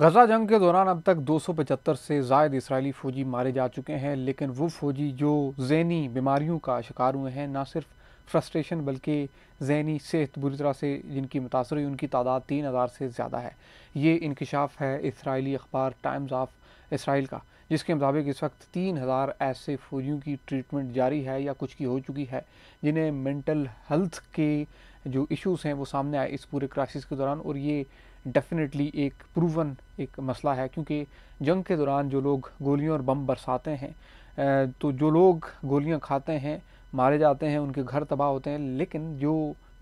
गजा जंग के दौरान अब तक 275 से जायद इसराइली फ़ौजी मारे जा चुके हैं लेकिन वो फ़ौजी जो ज़ैनी बीमारियों का शिकार हुए हैं ना सिर्फ फ्रस्ट्रेशन बल्कि ज़ैनी सेहत बुरी तरह से जिनकी मुतासर हुई उनकी तादाद तीन हज़ार से ज़्यादा है ये इंकशाफ है इसराइली अखबार टाइम्स ऑफ इसराइल का जिसके मुताबिक इस वक्त तीन हज़ार ऐसे फौजियों की ट्रीटमेंट जारी है या कुछ की हो चुकी है जिन्हें मेंटल हेल्थ के जो इश्यूज़ हैं वो सामने आए इस पूरे क्राइसिस के दौरान और ये डेफिनेटली एक प्रूवन एक मसला है क्योंकि जंग के दौरान जो लोग गोलियों और बम बरसाते हैं तो जो लोग गोलियां खाते हैं मारे जाते हैं उनके घर तबाह होते हैं लेकिन जो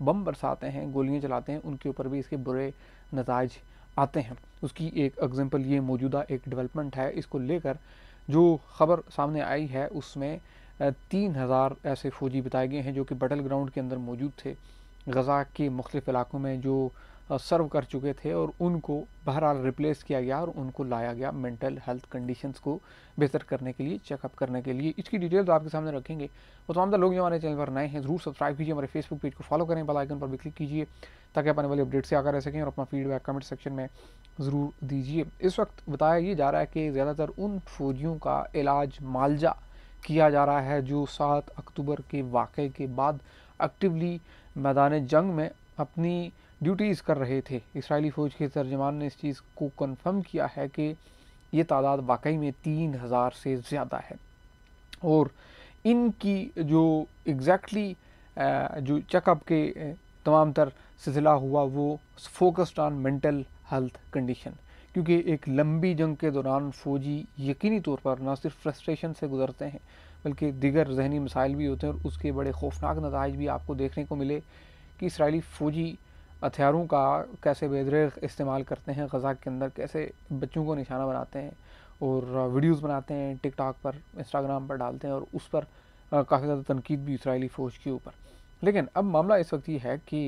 बम बरसाते हैं गोलियां चलाते हैं उनके ऊपर भी इसके बुरे नतज आते हैं उसकी एक एग्जांपल ये मौजूदा एक डेवलपमेंट है इसको लेकर जो ख़बर सामने आई है उसमें तीन हज़ार ऐसे फ़ौजी बताए गए हैं जो कि बटल ग्राउंड के अंदर मौजूद थे गज़ा के मुख्तफ इलाकों में जो सर्व कर चुके थे और उनको बहरहाल रिप्लेस किया गया और उनको लाया गया मेंटल हेल्थ कंडीशंस को बेहतर करने के लिए चेकअप करने के लिए इसकी डिटेल्स आपके सामने रखेंगे वो तो तमाम लोग जो हमारे चैनल पर नए हैं जरूर सब्सक्राइब कीजिए हमारे फेसबुक पेज को फॉलो करें बेल आइकन पर भी क्लिक कीजिए ताकि आप आने वाली अपडेट से आकर रह सकें और अपना फीडबैक कमेंट सेक्शन में ज़रूर दीजिए इस वक्त बताया ये जा रहा है कि ज़्यादातर उन फौजियों का इलाज मालजा किया जा रहा है जो सात अक्टूबर के वाक़े के बाद एक्टिवली मैदान जंग में अपनी ड्यूटीज़ कर रहे थे इसराइली फ़ौज के तर्जमान ने इस चीज़ को कन्फर्म किया है कि ये तादाद वाकई में तीन हज़ार से ज़्यादा है और इनकी जो एग्जैक्टली जो चेकअप के तमाम तर सिलसिला हुआ वो focused on mental health condition क्योंकि एक लंबी जंग के दौरान फ़ौजी यकीनी तौर पर ना सिर्फ फ्रस्ट्रेशन से गुजरते हैं बल्कि दिगर जहनी मसाइल भी होते हैं और उसके बड़े खौफनाक नतज भी आपको देखने को मिले कि इसराइली फ़ौजी हथियारों का कैसे बेदरे इस्तेमाल करते हैं गज़ा के अंदर कैसे बच्चों को निशाना बनाते हैं और वीडियोस बनाते हैं टिकटॉक पर इंस्टाग्राम पर डालते हैं और उस पर काफ़ी ज़्यादा तनकीद भी इसराइली फ़ौज के ऊपर लेकिन अब मामला इस वक्त ये है कि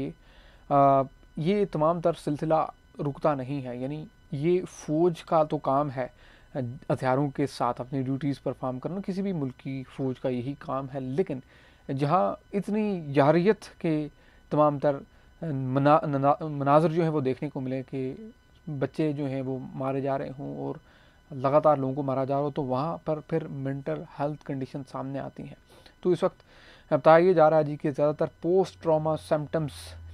ये तमाम तर सिलसिला रुकता नहीं है यानी ये फ़ौज का तो काम है हथियारों के साथ अपनी ड्यूटीज़ परफॉर्म करना किसी भी मुल्क की फ़ौज का यही काम है लेकिन जहाँ इतनी जारियत के तमाम तर मना, मनाजर जो है वो देखने को मिले कि बच्चे जो हैं वो मारे जा रहे हों और लगातार लोगों को मारा जा रहा हो तो वहाँ पर फिर मेंटल हेल्थ कंडीशन सामने आती हैं तो इस वक्त बताया ये जा रहा है जी कि ज़्यादातर पोस्ट ट्रामा सिम्टम्स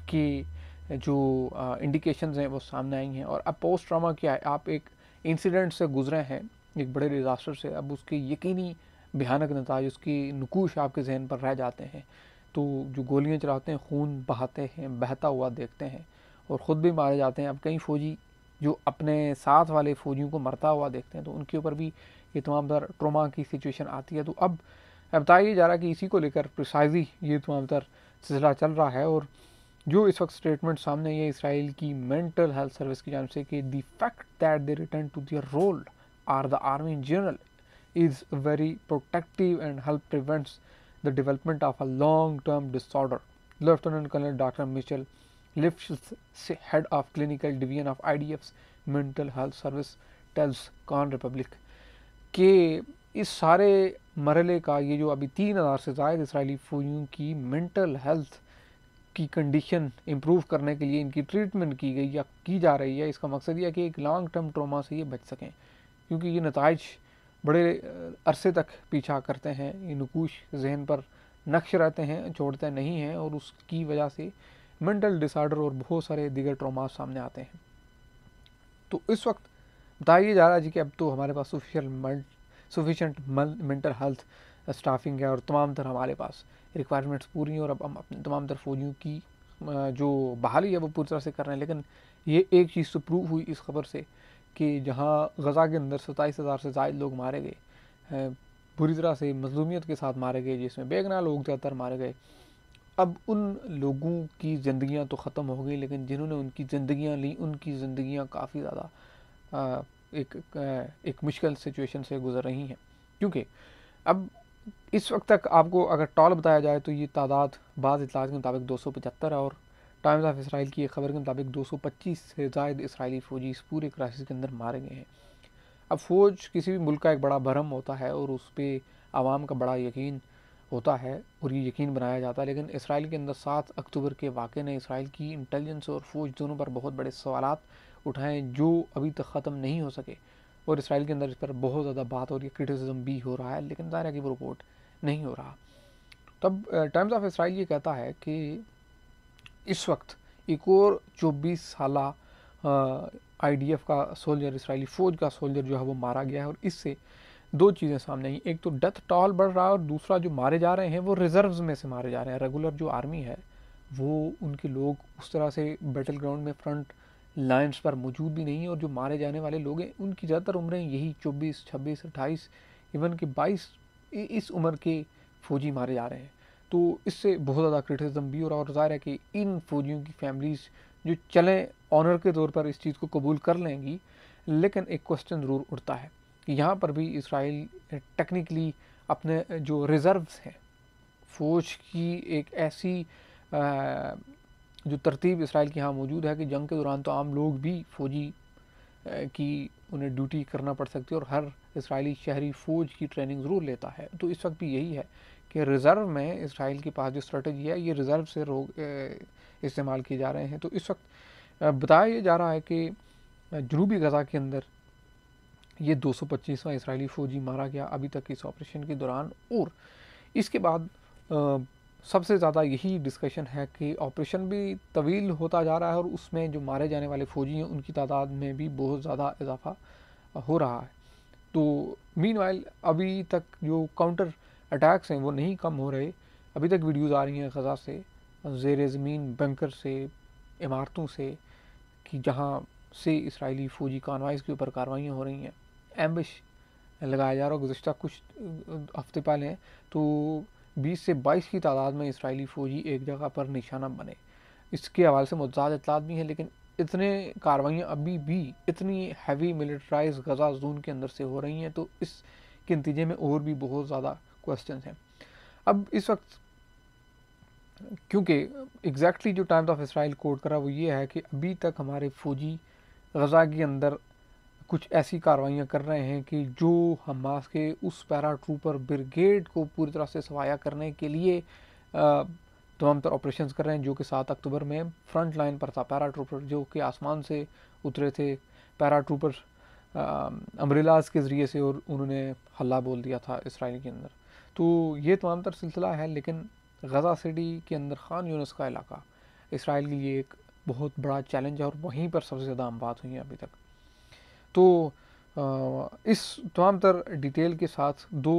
की जो इंडिकेशन हैं वो सामने आई हैं और अब पोस्ट ट्रामा क्या है आप एक इंसिडेंट से गुजरे हैं एक बड़े डिज़ास्टर से अब उसके यकीनी भयानक नतज उसकी नकूश आपके जहन पर रह जाते हैं तो जो गोलियां चलाते हैं खून बहाते हैं बहता हुआ देखते हैं और ख़ुद भी मारे जाते हैं अब कई फ़ौजी जो अपने साथ वाले फ़ौजियों को मरता हुआ देखते हैं तो उनके ऊपर भी ये तमाम तर ट्रोमा की सिचुएशन आती है तो अब बताया जा रहा है कि इसी को लेकर प्रिसाइजी ये तमाम तर सिलसिला चल रहा है और जो इस वक्त स्टेटमेंट सामने आई है इसराइल की मेंटल हेल्थ सर्विस की जानब से कि the fact that they return to their role are the army in general is very protective and help prevents the development of a long-term disorder. Lieutenant Colonel Dr. Mitchell Lifshitz, head of clinical division of IDF's mental health service, tells Khan Republic के इस सारे मरले का ये जो अभी तीन हज़ार से ज़ायद इसराइली फौजियों की मेंटल हेल्थ की कंडीशन इम्प्रूव करने के लिए इनकी ट्रीटमेंट की गई या की जा रही है इसका मकसद यह कि एक लॉन्ग टर्म ट्रॉमा से ये बच सकें क्योंकि ये नतज बड़े अरसे तक पीछा करते हैं ये नकूश जहन पर नक्श रहते हैं छोड़ते नहीं हैं और उसकी वजह से मेंटल डिसऑर्डर और बहुत सारे दिगर ट्रामा सामने आते हैं तो इस वक्त बताइए जा रहा है जी कि अब तो हमारे पास सुफिशल सफिशेंट मेंटल हेल्थ स्टाफिंग है और तमाम तरह हमारे पास रिक्वायरमेंट्स पूरी हैं और अब हम अपने तमाम तरह फौजियों की जो बहाली है वो पूरी तरह से कर रहे हैं लेकिन ये एक चीज़ तो प्रूव हुई इस खबर से कि जहाँ गज़ा के अंदर सताईस हज़ार से जायद लोग मारे गए बुरी तरह से मजलूमियत के साथ मारे गए जिसमें बेगना लोग ज़्यादातर मारे गए अब उन लोगों की ज़िंदियाँ तो ख़त्म हो गई लेकिन जिन्होंने उनकी ज़िंदियाँ ली उनकी ज़िंदियाँ काफ़ी ज़्यादा एक एक मुश्किल सिचुएशन से गुज़र रही हैं क्योंकि अब इस वक्त तक आपको अगर टॉल बताया जाए तो ये तादाद बाज़ इतलाज के मुताबिक दो सौ पचहत्तर है और टाइम्स ऑफ इसराइल की एक खबर के मुताबिक 225 से जायद इसराइली फ़ौजी इस पूरे क्राइसिस के अंदर मारे गए हैं अब फ़ौज किसी भी मुल्क का एक बड़ा भरम होता है और उस पर आवाम का बड़ा यकीन होता है और ये यकीन बनाया जाता है लेकिन इसराइल के अंदर सात अक्टूबर के वाक़े ने इसराइल की इंटेलिजेंस और फ़ौज दोनों पर बहुत बड़े सवाल उठाएँ जो अभी तक ख़त्म नहीं हो सके और इसराइल के अंदर इस पर बहुत ज़्यादा बात और ये क्रिटिसिज्म भी हो रहा है लेकिन ज़ाहिर है कि वो रिपोर्ट नहीं हो रहा तब टाइम्स ऑफ इसराइल ये कहता है कि इस वक्त एक और चौबीस साल आईडीएफ का सोल्जर इसराइली फ़ौज का सोल्जर जो है वो मारा गया है और इससे दो चीज़ें सामने आई एक तो डेथ टॉल बढ़ रहा है और दूसरा जो मारे जा रहे हैं वो रिजर्व्स में से मारे जा रहे हैं रेगुलर जो आर्मी है वो उनके लोग उस तरह से बैटल ग्राउंड में फ्रंट लाइन्स पर मौजूद भी नहीं है और जो मारे जाने वाले लोग हैं उनकी ज़्यादातर उम्रें यही चौबीस छब्बीस अट्ठाईस इवन के बाईस इस उम्र के फौजी मारे जा रहे हैं तो इससे बहुत ज़्यादा क्रिटिसिज्म भी हो रहा और ज़ाहिर है कि इन फौजियों की फैमिलीज़ जो चलें ऑनर के तौर पर इस चीज़ को कबूल कर लेंगी लेकिन एक क्वेश्चन ज़रूर उठता है कि यहाँ पर भी इसराइल टेक्निकली eh, अपने eh, जो रिज़र्व्स हैं फ़ौज की एक ऐसी आ, eh, जो तरतीब इसराइल की यहाँ मौजूद है कि जंग के दौरान तो आम लोग भी फौजी की उन्हें ड्यूटी करना पड़ सकती है और हर इसराइली शहरी फ़ौज की ट्रेनिंग ज़रूर लेता है तो इस वक्त भी यही है कि रिज़र्व में इसराइल के पास जो स्ट्रेटजी है ये रिज़र्व से रोग इस्तेमाल किए जा रहे हैं तो इस वक्त बताया जा रहा है कि जनूबी गज़ा के अंदर ये दो सौ पच्चीसवां इसराइली फौजी मारा गया अभी तक इस ऑपरेशन के दौरान और इसके बाद सबसे ज़्यादा यही डिस्कशन है कि ऑपरेशन भी तवील होता जा रहा है और उसमें जो मारे जाने वाले फ़ौजी हैं उनकी तादाद में भी बहुत ज़्यादा इजाफा हो रहा है तो मीन अभी तक जो काउंटर अटैक्स हैं वो नहीं कम हो रहे अभी तक वीडियोज़ आ रही हैं गज़ा से जेर ज़मीन बंकर से इमारतों से कि जहाँ से इसराइली फ़ौजी कानवाइज के ऊपर कार्रवाइयाँ हो रही हैं एम्बिश लगाया जा रहा है गुज्त कुछ हफ्ते पहले तो 20 से 22 की तादाद में इसराइली फ़ौजी एक जगह पर निशाना बने इसके हवाले से मुतजाद इतलात भी हैं लेकिन इतने कार्रवाइयाँ अभी भी इतनी हैवी मिलिट्राइज गजा जोन के अंदर से हो रही हैं तो इसके नतीजे में और भी बहुत ज़्यादा क्वेश्चन हैं अब इस वक्त क्योंकि एग्जैक्टली exactly जो टाइम्स ऑफ इसराइल कोड करा वो ये है कि अभी तक हमारे फौजी गज़ा के अंदर कुछ ऐसी कार्रवाइयाँ कर रहे हैं कि जो हमास के उस पैरा ट्रूपर ब्रिगेड को पूरी तरह से सवाया करने के लिए तमाम तर ऑपरेशन कर रहे हैं जो कि सात अक्टूबर में फ्रंट लाइन पर था पैरा ट्रूपर जो कि आसमान से उतरे थे पैरा ट्रूपर अम्ब्रेलाज के ज़रिए से और उन्होंने हल्ला बोल दिया था इसराइल के अंदर तो ये तमाम तर सिलसिला है लेकिन गज़ा सिटी के अंदर ख़ान यूनस का इलाका इसराइल के लिए एक बहुत बड़ा चैलेंज है और वहीं पर सबसे ज़्यादा अमवात हुई हैं अभी तक तो इस तमाम तर डिटेल के साथ दो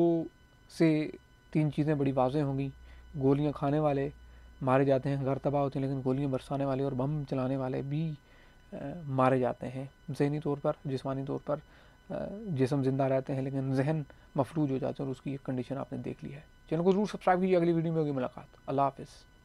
से तीन चीज़ें बड़ी वाजें होंगी गोलियां खाने वाले मारे जाते हैं घर तबाह होते हैं लेकिन गोलियां बरसाने वाले और बम चलाने वाले भी मारे जाते हैं जहनी तौर पर जिसमानी तौर पर जिसम ज़िंदा रहते हैं लेकिन जहन मफलूज हो जाते हैं और उसकी एक कंडीशन आपने देख ली है चैनल को ज़रूर सब्सक्राइब कीजिए अगली वीडियो में होगी मुलाकात अल्लाह हाफिज़